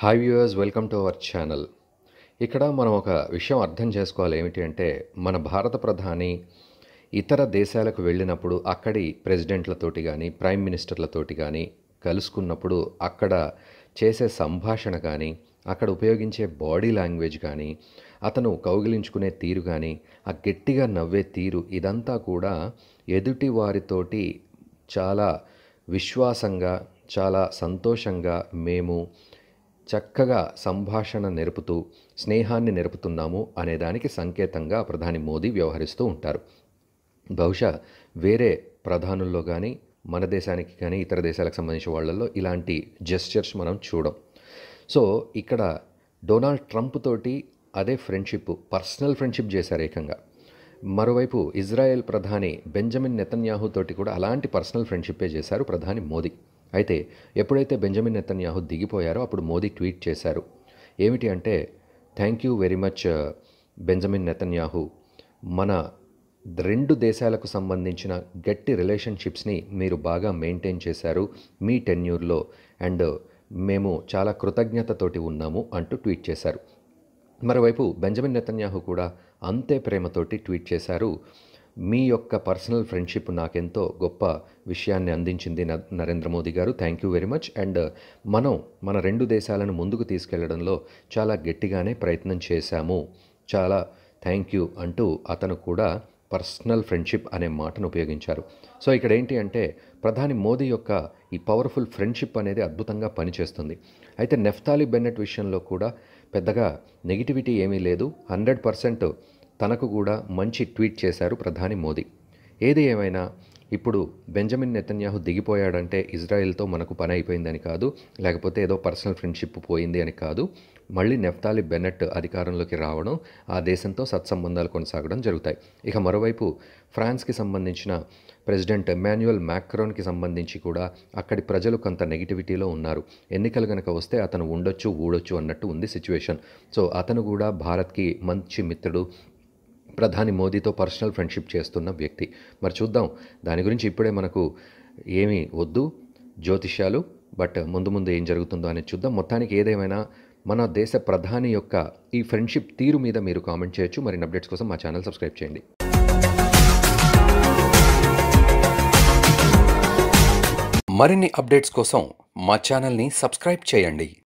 hi viewers welcome to our channel ఇక్కడ మనం ఒక విషయం అర్థం చేసుకోవాలి ఏమిటి అంటే మన భారత ప్రధాని ఇతర దేశాలకు వెళ్ళినప్పుడు అక్కడి ప్రెసిడెంట్లతోటి కానీ ప్రైమ్ మినిస్టర్లతోటి కానీ కలుసుకున్నప్పుడు అక్కడ చేసే సంభాషణ కానీ అక్కడ ఉపయోగించే బాడీ లాంగ్వేజ్ కానీ అతను కౌగిలించుకునే తీరు కానీ ఆ గట్టిగా నవ్వే తీరు ఇదంతా కూడా ఎదుటి వారితోటి చాలా విశ్వాసంగా చాలా సంతోషంగా మేము చక్కగా సంభాషణ నెరుపుతూ స్నేహాన్ని నెరుపుతున్నాము అనేదానికి సంకేతంగా ప్రధాని మోదీ వ్యవహరిస్తూ ఉంటారు బహుశా వేరే ప్రధానుల్లో కానీ మన దేశానికి కానీ ఇతర దేశాలకు సంబంధించిన వాళ్ళల్లో ఇలాంటి జెస్చర్స్ మనం చూడం సో ఇక్కడ డొనాల్డ్ ట్రంప్ తోటి అదే ఫ్రెండ్షిప్ పర్సనల్ ఫ్రెండ్షిప్ చేశారు ఏకంగా మరోవైపు ఇజ్రాయెల్ ప్రధాని బెంజమిన్ నెతన్యాహు తోటి కూడా అలాంటి పర్సనల్ ఫ్రెండ్షిప్పే చేశారు ప్రధాని మోదీ అయితే ఎప్పుడైతే బెంజమిన్ నెతన్యాహు దిగిపోయారో అప్పుడు మోదీ ట్వీట్ చేశారు ఏమిటి అంటే thank you very much Benjamin Netanyahu మన రెండు దేశాలకు సంబంధించిన గట్టి రిలేషన్షిప్స్ని మీరు బాగా మెయింటైన్ చేశారు మీ టెన్యూర్లో అండ్ మేము చాలా కృతజ్ఞతతోటి ఉన్నాము అంటూ ట్వీట్ చేశారు మరోవైపు బెంజమిన్ నెతన్యాహు కూడా అంతే ప్రేమతోటి ట్వీట్ చేశారు మీ యొక్క పర్సనల్ ఫ్రెండ్షిప్ నాకెంతో గొప్ప విషయాన్ని అందించింది Narendra Modi garu thank you very much and మనం మన రెండు దేశాలను ముందుకు తీసుకెళ్లడంలో చాలా గట్టిగానే ప్రయత్నం చేశాము చాలా థ్యాంక్ యూ అంటూ అతను కూడా పర్సనల్ ఫ్రెండ్షిప్ అనే మాటను ఉపయోగించారు సో ఇక్కడ ఏంటి అంటే ప్రధాని మోదీ యొక్క ఈ పవర్ఫుల్ ఫ్రెండ్షిప్ అనేది అద్భుతంగా పనిచేస్తుంది అయితే నెఫ్తాలీ బెన్నెట్ విషయంలో కూడా పెద్దగా నెగిటివిటీ ఏమీ లేదు హండ్రెడ్ పర్సెంట్ తనకు కూడా మంచి ట్వీట్ చేశారు ప్రధాని మోదీ ఏది ఏమైనా ఇప్పుడు బెంజమిన్ నెతన్యాహు దిగిపోయాడంటే ఇజ్రాయెల్తో మనకు పని అయిపోయిందని కాదు లేకపోతే ఏదో పర్సనల్ ఫ్రెండ్షిప్ పోయింది అని కాదు మళ్ళీ నెఫ్తాలి బెనెట్ అధికారంలోకి రావడం ఆ దేశంతో సత్సంబంధాలు కొనసాగడం జరుగుతాయి ఇక మరోవైపు ఫ్రాన్స్కి సంబంధించిన ప్రెసిడెంట్ ఎమాన్యుయల్ మ్యాక్రోన్కి సంబంధించి కూడా అక్కడి ప్రజలు కొంత నెగిటివిటీలో ఉన్నారు ఎన్నికలు కనుక వస్తే అతను ఉండొచ్చు ఊడొచ్చు అన్నట్టు ఉంది సిచ్యువేషన్ సో అతను కూడా భారత్కి మంచి మిత్రుడు ప్రధాని మోదీతో పర్సనల్ ఫ్రెండ్షిప్ చేస్తున్న వ్యక్తి మరి చూద్దాం దాని గురించి ఇప్పుడే మనకు ఏమీ వద్దు జ్యోతిష్యాలు బట్ ముందు ముందు ఏం జరుగుతుందో అనేది చూద్దాం మొత్తానికి ఏదేమైనా మన దేశ ప్రధాని యొక్క ఈ ఫ్రెండ్షిప్ తీరు మీద మీరు కామెంట్ చేయొచ్చు మరిన్ని అప్డేట్స్ కోసం మా ఛానల్ సబ్స్క్రైబ్ చేయండి మరిన్ని అప్డేట్స్ కోసం మా ఛానల్ని సబ్స్క్రైబ్ చేయండి